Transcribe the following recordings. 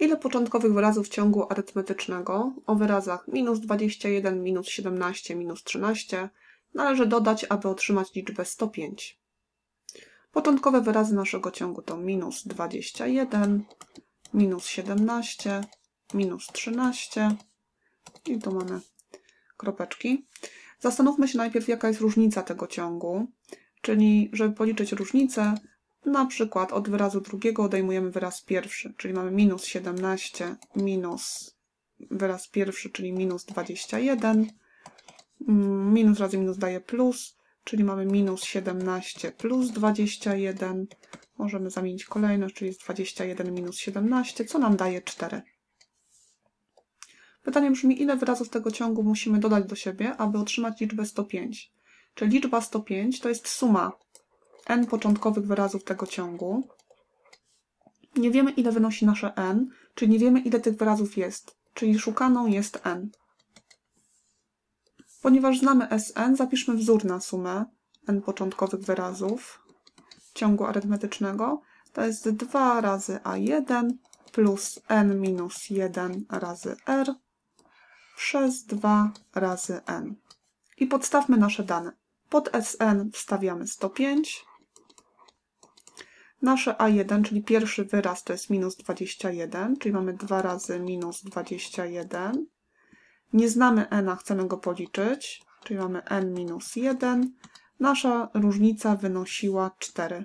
Ile początkowych wyrazów ciągu arytmetycznego o wyrazach minus 21, minus 17, minus 13 należy dodać, aby otrzymać liczbę 105? Początkowe wyrazy naszego ciągu to minus 21, minus 17, minus 13 i tu mamy kropeczki. Zastanówmy się najpierw, jaka jest różnica tego ciągu, czyli żeby policzyć różnicę, na przykład od wyrazu drugiego odejmujemy wyraz pierwszy, czyli mamy minus 17 minus wyraz pierwszy, czyli minus 21. Mm, minus razy minus daje plus, czyli mamy minus 17 plus 21. Możemy zamienić kolejność, czyli jest 21 minus 17, co nam daje 4. Pytanie brzmi, ile wyrazów tego ciągu musimy dodać do siebie, aby otrzymać liczbę 105? Czy liczba 105 to jest suma n początkowych wyrazów tego ciągu. Nie wiemy, ile wynosi nasze n, czyli nie wiemy, ile tych wyrazów jest, czyli szukaną jest n. Ponieważ znamy Sn, zapiszmy wzór na sumę n początkowych wyrazów ciągu arytmetycznego. To jest 2 razy a1 plus n minus 1 razy r przez 2 razy n. I podstawmy nasze dane. Pod Sn wstawiamy 105, Nasze A1, czyli pierwszy wyraz to jest minus 21, czyli mamy 2 razy minus 21. Nie znamy n, a chcemy go policzyć, czyli mamy n minus 1. Nasza różnica wynosiła 4.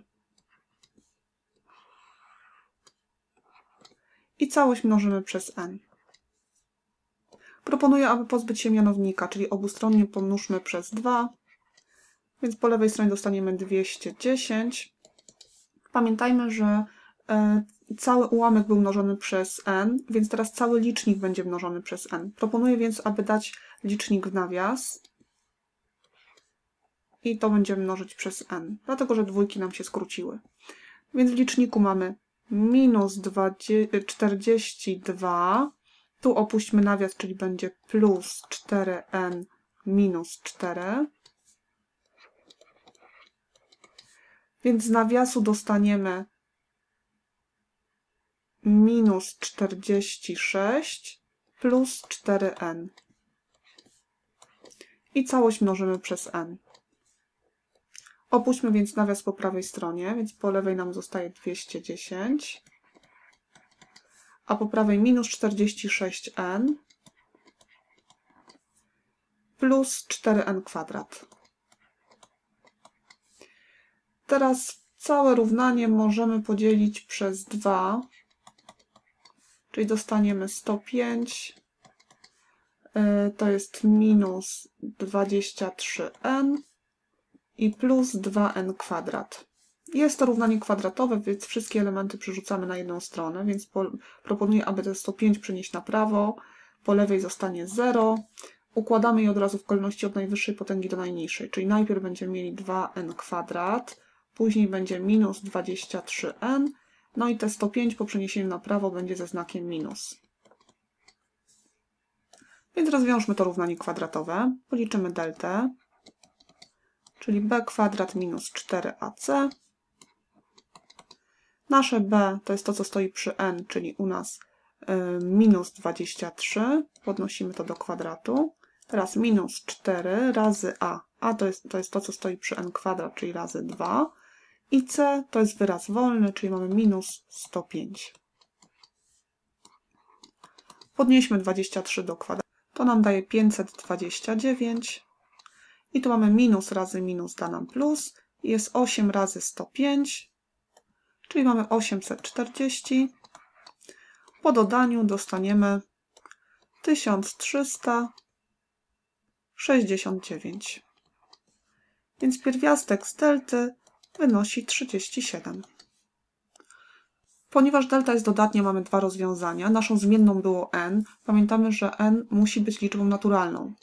I całość mnożymy przez n. Proponuję, aby pozbyć się mianownika, czyli obustronnie pomnóżmy przez 2. Więc po lewej stronie dostaniemy 210 Pamiętajmy, że e, cały ułamek był mnożony przez n, więc teraz cały licznik będzie mnożony przez n. Proponuję więc, aby dać licznik w nawias i to będziemy mnożyć przez n, dlatego że dwójki nam się skróciły. Więc w liczniku mamy minus 20, 42, tu opuśćmy nawias, czyli będzie plus 4n minus 4 Więc z nawiasu dostaniemy minus 46 plus 4n. I całość mnożymy przez n. Opuśćmy więc nawias po prawej stronie, więc po lewej nam zostaje 210, a po prawej minus 46n plus 4n kwadrat. Teraz całe równanie możemy podzielić przez 2, czyli dostaniemy 105, e, to jest minus 23n i plus 2n kwadrat. Jest to równanie kwadratowe, więc wszystkie elementy przerzucamy na jedną stronę, więc po, proponuję, aby te 105 przenieść na prawo, po lewej zostanie 0. Układamy je od razu w kolejności od najwyższej potęgi do najmniejszej, czyli najpierw będziemy mieli 2n kwadrat, później będzie minus 23n, no i te 105 po przeniesieniu na prawo będzie ze znakiem minus. Więc rozwiążmy to równanie kwadratowe. Policzymy deltę, czyli b kwadrat minus 4ac. Nasze b to jest to, co stoi przy n, czyli u nas y, minus 23. Podnosimy to do kwadratu. Teraz minus 4 razy a. a to jest, to jest to, co stoi przy n kwadrat, czyli razy 2 i C to jest wyraz wolny, czyli mamy minus 105. Podnieśmy 23 do kwadratu, to nam daje 529 i tu mamy minus razy minus da nam plus i jest 8 razy 105, czyli mamy 840. Po dodaniu dostaniemy 1369. Więc pierwiastek z delty wynosi 37. Ponieważ delta jest dodatnia, mamy dwa rozwiązania. Naszą zmienną było n. Pamiętamy, że n musi być liczbą naturalną.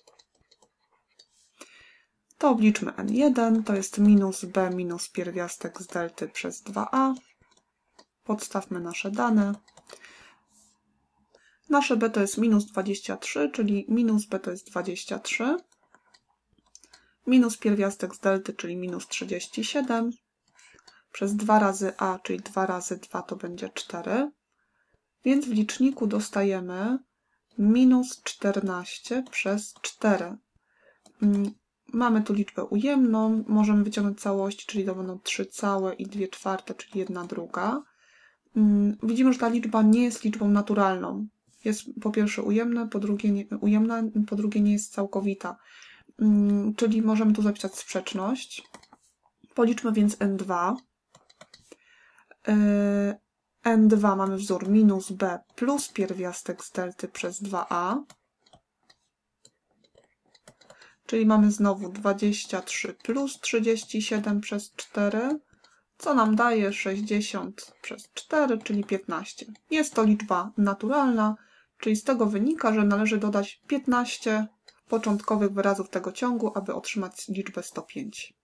To obliczmy n1, to jest minus b minus pierwiastek z delty przez 2a. Podstawmy nasze dane. Nasze b to jest minus 23, czyli minus b to jest 23. Minus pierwiastek z delty, czyli minus 37 przez 2 razy a, czyli 2 razy 2 to będzie 4. Więc w liczniku dostajemy minus 14 przez 4. Mm, mamy tu liczbę ujemną, możemy wyciągnąć całość, czyli to będą 3 całe i 2 czwarte, czyli 1 druga. Mm, widzimy, że ta liczba nie jest liczbą naturalną. Jest po pierwsze ujemna, po drugie nie, ujemna, po drugie nie jest całkowita. Mm, czyli możemy tu zapisać sprzeczność. Policzmy więc n2. E, N2 mamy wzór minus B plus pierwiastek z delty przez 2A. Czyli mamy znowu 23 plus 37 przez 4, co nam daje 60 przez 4, czyli 15. Jest to liczba naturalna, czyli z tego wynika, że należy dodać 15 początkowych wyrazów tego ciągu, aby otrzymać liczbę 105.